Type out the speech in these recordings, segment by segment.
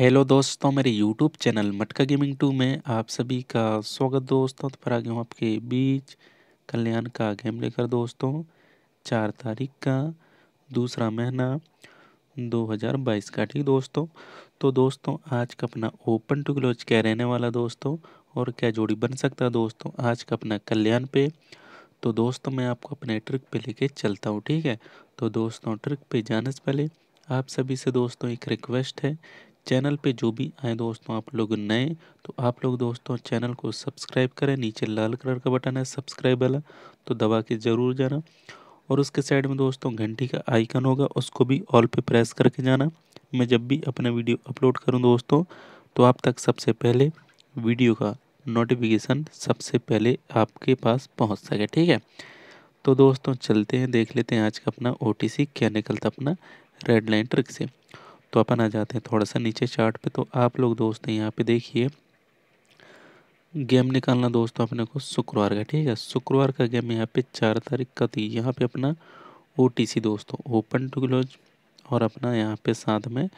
hello दोस्तों मेरे YouTube channel Matka gaming two में आप सभी का स्वागत दोस्तों तो फिर आ गया हूँ आपके बीच कल्याण का गेम लेकर दोस्तों चार तारीख का दूसरा महीना 2022 का ठीक दोस्तों तो दोस्तों आज का अपना ओपन टू क्लोज क्या रहने वाला दोस्तों और क्या जोड़ी बन सकता है दोस्तों आज का अपना कल्याण पे तो दोस्तों मैं आपको अपने ट्रिक पर ले चलता हूँ ठीक है तो दोस्तों ट्रिक पे जाने से पहले आप सभी से दोस्तों एक रिक्वेस्ट है चैनल पे जो भी आए दोस्तों आप लोग नए तो आप लोग दोस्तों चैनल को सब्सक्राइब करें नीचे लाल कलर का बटन है सब्सक्राइब वाला तो दबा के ज़रूर जाना और उसके साइड में दोस्तों घंटी का आइकन होगा उसको भी ऑल पे प्रेस करके जाना मैं जब भी अपना वीडियो अपलोड करूँ दोस्तों तो आप तक सबसे पहले वीडियो का नोटिफिकेशन सबसे पहले आपके पास पहुँच सके ठीक है तो दोस्तों चलते हैं देख लेते हैं आज का अपना ओ क्या निकलता अपना रेड लाइन ट्रिक से तो अपन आ जाते हैं थोड़ा सा नीचे चार्ट पे तो आप लोग दोस्त हैं यहाँ पे देखिए गेम निकालना दोस्तों अपने को शुक्रवार का ठीक है शुक्रवार का गेम यहाँ पे चार तारीख का थी यहाँ पे अपना ओ दोस्तों ओपन टू क्लोज और अपना यहाँ पे साथ में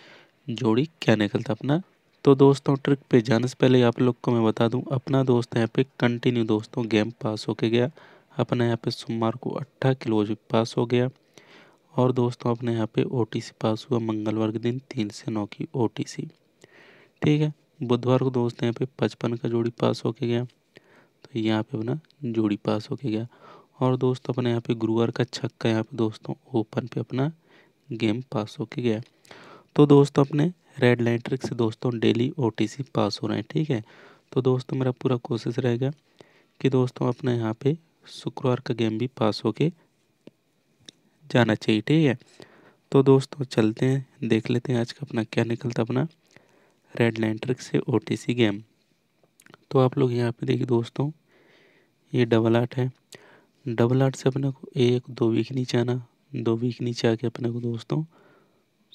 जोड़ी क्या निकलता अपना तो दोस्तों ट्रिक पे जाने से पहले आप लोग को मैं बता दूँ अपना दोस्त यहाँ पे कंटिन्यू दोस्तों गेम पास होके गया अपना यहाँ पे सोमवार को अट्ठा क्लोज पास हो गया और दोस्तों अपने यहाँ पे ओ पास हुआ मंगलवार के दिन तीन से नौ की ओ ठीक है बुधवार को दोस्त यहाँ पे पचपन का जोड़ी पास होके गया तो यहाँ पे अपना जोड़ी पास होके गया और दोस्तों अपने यहाँ पे गुरुवार का छक्का यहाँ पे दोस्तों ओपन पे अपना गेम पास होके गया तो दोस्तों अपने रेड लाइन ट्रिक से दोस्तों डेली ओ पास हो रहे हैं ठीक है तो दोस्तों मेरा पूरा कोशिश रहेगा कि दोस्तों अपने यहाँ पे शुक्रवार का गेम भी पास होके जाना चाहिए ठीक है तो दोस्तों चलते हैं देख लेते हैं आज का अपना क्या निकलता अपना रेड लैंट्रिक से ओ गेम तो आप लोग यहाँ पे देखिए दोस्तों ये डबल आठ है डबल आठ से अपने को एक दो वीक नीचे आना दो वीक नीचे आके अपने को दोस्तों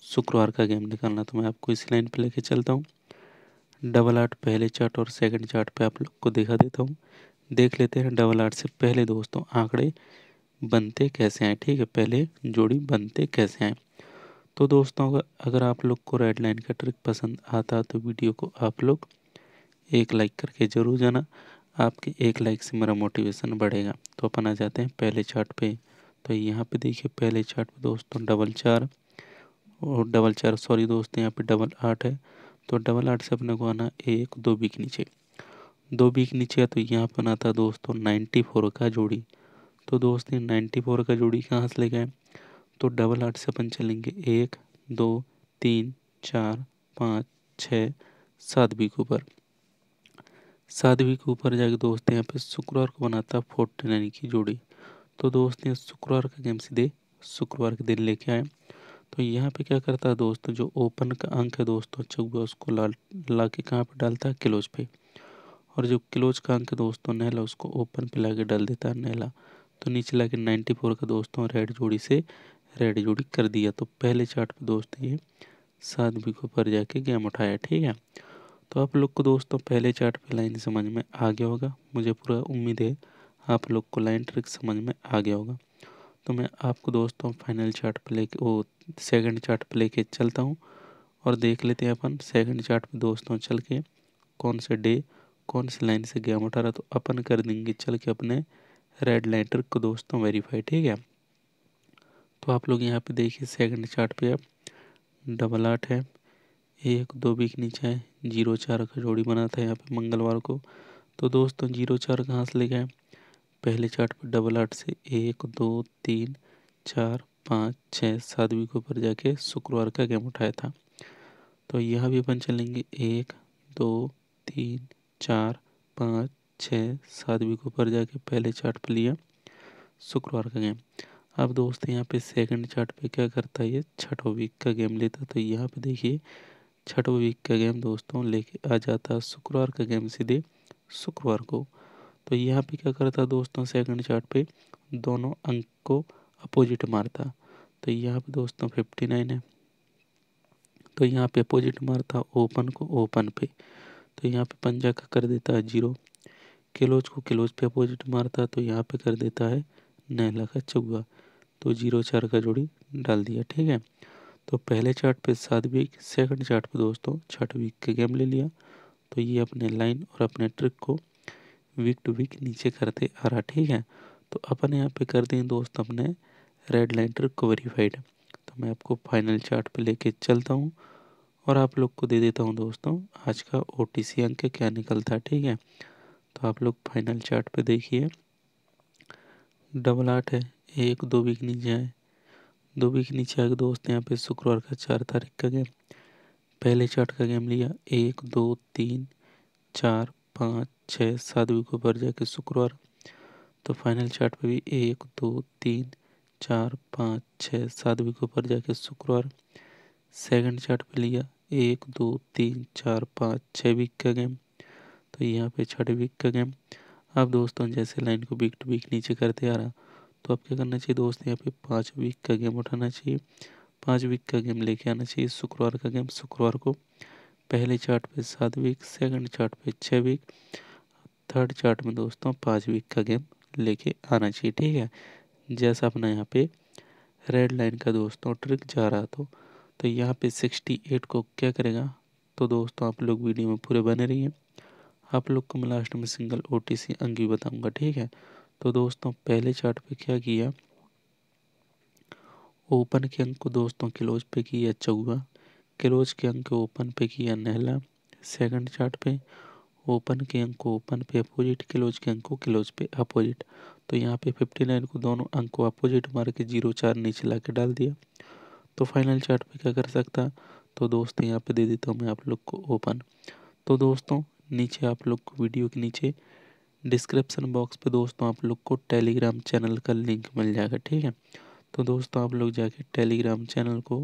शुक्रवार का गेम निकालना तो मैं आपको इस लाइन पे लेके चलता हूँ डबल आठ पहले चार्ट और सेकंड चार्ट पे आप लोग को दिखा देता हूँ देख लेते हैं डबल आठ से पहले दोस्तों आंकड़े बनते कैसे हैं ठीक है पहले जोड़ी बनते कैसे हैं तो दोस्तों अगर आप लोग को रेड लाइन का ट्रिक पसंद आता तो वीडियो को आप लोग एक लाइक करके ज़रूर जाना आपके एक लाइक से मेरा मोटिवेशन बढ़ेगा तो अपन आ जाते हैं पहले चार्ट पे तो यहाँ पे देखिए पहले चार्ट पे दोस्तों डबल चार और डबल चार सॉरी दोस्तों यहाँ पे डबल आठ है तो डबल आठ से अपने को आना एक दो बीक नीचे दो बीक नीचे है तो यहाँ पर आता दोस्तों नाइन्टी फोर का जोड़ी तो दोस्त ये नाइन्टी फोर का जोड़ी कहाँ से लेके आए तो डबल आठ से अपन चलेंगे एक दो तीन चार पाँच छः सात के ऊपर सात भी के ऊपर जाके दोस्त यहाँ पे शुक्रवार को बनाता है फोर्टी नाइन की जोड़ी तो दोस्त ने शुक्रवार का गेम सीधे शुक्रवार के दिन लेके आए तो यहाँ पे क्या करता है दोस्त जो ओपन का अंक है दोस्तों तो चौबा उसको ला ला के कहाँ पर डालता है क्लोज पे और जो क्लोज का अंक है दोस्तों तो नहला उसको ओपन पे ला के डाल देता है नहला तो नीचे ला लाके फोर का दोस्तों रेड जोड़ी से रेड जोड़ी कर दिया तो पहले चार्ट पे दोस्त ये सात बी के ऊपर जाके गेम उठाया ठीक है तो आप लोग को दोस्तों पहले चार्ट पे लाइन समझ में आ गया होगा मुझे पूरा उम्मीद है आप लोग को लाइन ट्रिक समझ में आ गया होगा तो मैं आपको दोस्तों फाइनल चार्ट पे लेके वो सेकंड चार्ट पे लेके चलता हूँ और देख लेते हैं अपन सेकंड चार्ट पे दोस्तों चल के कौन से डे कौन से लाइन से गेम उठा रहा तो अपन कर देंगे चल के अपने रेड लेटर को दोस्तों वेरीफाई ठीक है तो आप लोग यहाँ पे देखिए सेकंड चार्ट पे आप डबल आठ है एक दो बीक नीचे है जीरो चार का जोड़ी बना था यहाँ पे मंगलवार को तो दोस्तों जीरो चार कहाँ से ले गए पहले चार्ट पे डबल आठ से एक दो तीन चार पाँच छः सात वीक ऊपर जाके शुक्रवार का गेम उठाया था तो यहाँ भी अपन चलेंगे एक दो तीन चार पाँच छः सातवीं वीक ऊपर जाके पहले चार्ट पे लिया शुक्रवार का गेम अब दोस्त यहाँ पे सेकंड चार्ट पे क्या करता है ये छठो वीक का गेम लेता तो यहाँ पे देखिए छठो वीक का गेम दोस्तों लेके आ जाता शुक्रवार का गेम सीधे शुक्रवार को तो यहाँ पे क्या करता दोस्तों सेकंड चार्ट पे दोनों अंक को अपोजिट मारता तो यहाँ पे दोस्तों फिफ्टी नाइन है तो यहाँ पे अपोजिट मारता ओपन को ओपन पे तो यहाँ पे पंजा का कर देता जीरो क्लोज को क्लोज पे अपोजिट मारता तो यहाँ पे कर देता है नहला का चौगा तो जीरो चार का जोड़ी डाल दिया ठीक है तो पहले चार्ट पे सात वीक सेकंड चार्ट पे दोस्तों छठ वीक का गेम ले लिया तो ये अपने लाइन और अपने ट्रिक को वीक टू वीक नीचे करते आ रहा ठीक है तो अपन यहाँ पे कर दें दोस्त अपने रेड लाइन ट्रिक को वेरीफाइड तो मैं आपको फाइनल चार्ट पे लेके चलता हूँ और आप लोग को दे देता हूँ दोस्तों आज का ओ अंक क्या निकलता है ठीक है तो आप लोग फाइनल चार्ट पे देखिए डबल आठ है एक दो वीक नीचे आए दो वीक नीचे आए दोस्त यहाँ पे शुक्रवार का चार तारीख का गेम पहले चार्ट का गेम लिया एक दो तीन चार पाँच छः सात वीक ऊपर जाके शुक्रवार तो फाइनल चार्ट पे भी एक दो तीन चार पाँच छः सात वीक ऊपर जाके शुक्रवार सेकंड चार्ट पे लिया एक दो तीन चार पाँच छः वीक का गेम तो यहाँ पे छठ वीक का गेम अब दोस्तों जैसे लाइन को वीक टू वीक नीचे करते आ रहा तो आप क्या करना चाहिए दोस्त यहाँ पे पाँच वीक का गेम उठाना चाहिए पाँच वीक का गेम लेके आना चाहिए शुक्रवार का गेम शुक्रवार को पहले चार्ट पे सात वीक सेकंड चार्ट पे छः वीक थर्ड चार्ट में दोस्तों पाँच वीक का गेम लेके आना चाहिए ठीक है जैसा अपना यहाँ पे रेड लाइन का दोस्तों ट्रिक जा रहा तो तो यहाँ पे सिक्सटी एट को क्या करेगा तो दोस्तों आप लोग वीडियो में पूरे बने रहिए आप लोग को मैं लास्ट में सिंगल ओ टी सी अंक भी बताऊँगा ठीक है तो दोस्तों पहले चार्ट पे क्या किया ओपन के अंक को दोस्तों क्लोज पे किया चौवा क्लोज के अंक ओपन पे किया नहला सेकंड चार्ट पे ओपन के अंक को ओपन पे अपोजिट क्लोज के अंक को क्लोज पे अपोजिट तो यहाँ पे फिफ्टी नाइन को दोनों अंक को अपोजिट मार के जीरो चार नीचे ला के डाल दिया तो फाइनल चार्ट पे क्या कर सकता तो दोस्त यहाँ पे दे देता हूँ मैं आप लोग को ओपन तो दोस्तों नीचे आप लोग को वीडियो के नीचे डिस्क्रिप्सन बॉक्स पे दोस्तों आप लोग को टेलीग्राम चैनल का लिंक मिल जाएगा ठीक है तो दोस्तों आप लोग जाके टेलीग्राम चैनल को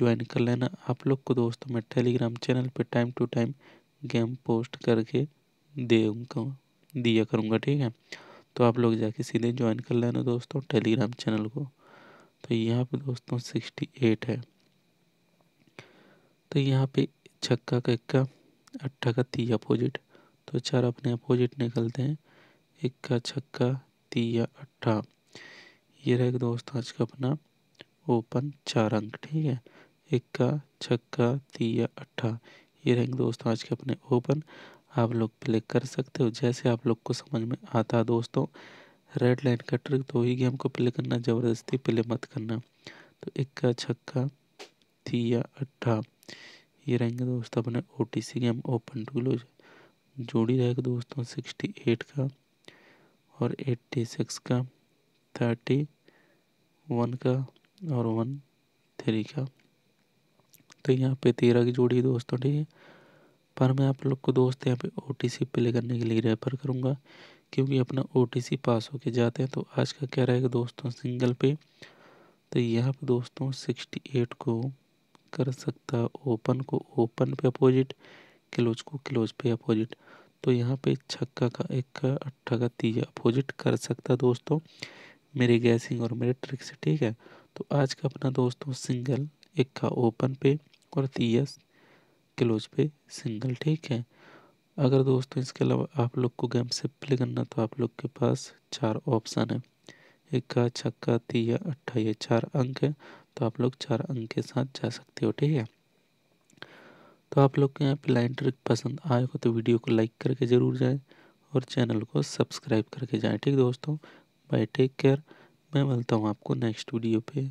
ज्वाइन कर लेना आप लोग को दोस्तों मैं टेलीग्राम चैनल पे time to time game post करके देगा दिया करूँगा ठीक है तो आप लोग जाके सीधे ज्वाइन कर लेना दोस्तों टेलीग्राम चैनल को तो यहाँ पे दोस्तों सिक्सटी एट है तो यहाँ पे छक्का कक्का अट्ठा का तीया अपोजिट तो चार अपने अपोजिट निकलते हैं इक्का छक्का या अट्ठा ये रहे दोस्तों आज का अपना ओपन चार अंक ठीक है इक्का छक्का तीया अट्ठा ये रहेंगे दोस्तों आज के अपने ओपन आप लोग प्ले कर सकते हो जैसे आप लोग को समझ में आता दोस्तों रेड लाइन का ट्रिक तो ही गेम को प्ले करना ज़बरदस्ती प्ले मत करना तो इक्का छक्का थीया अट्ठा ये रहेंगे दोस्त अपने O T C game open to close जोड़ी रहेगा दोस्तों सिक्सटी एट का और एट्टी सिक्स का थर्टी वन का और वन थ्री का तो यहाँ पे तेरह की जोड़ी दोस्तों ठीक है पर मैं आप लोग को दोस्त यहाँ पे ओ टी सी प्ले करने के लिए रेफर करूँगा क्योंकि अपना ओ टी सी पास होके जाते हैं तो आज का क्या रहेगा दोस्तों सिंगल पे तो यहाँ पे दोस्तों सिक्सटी एट को कर सकता है ओपन को ओपन पे अपोजिट क्लोज को क्लोज पे अपोजिट तो यहाँ पे छक्का का इक्का अट्ठा का तीजा अपोजिट कर सकता है दोस्तों मेरे गैसिंग और मेरे ट्रिक से ठीक है तो आज का अपना दोस्तों सिंगल का ओपन पे और तीया क्लोज पे सिंगल ठीक है अगर दोस्तों इसके अलावा आप लोग को गेम से प्ले करना तो आप लोग के पास चार ऑप्शन है एक का छक्का तीया अट्ठा ये चार अंक है तो आप लोग चार अंक के साथ जा सकते हो ठीक है तो आप लोग के यहाँ पे लाइन ट्रिक पसंद आए हो तो वीडियो को लाइक करके ज़रूर जाएं और चैनल को सब्सक्राइब करके जाएं ठीक दोस्तों बाय टेक केयर मैं मिलता हूँ आपको नेक्स्ट वीडियो पे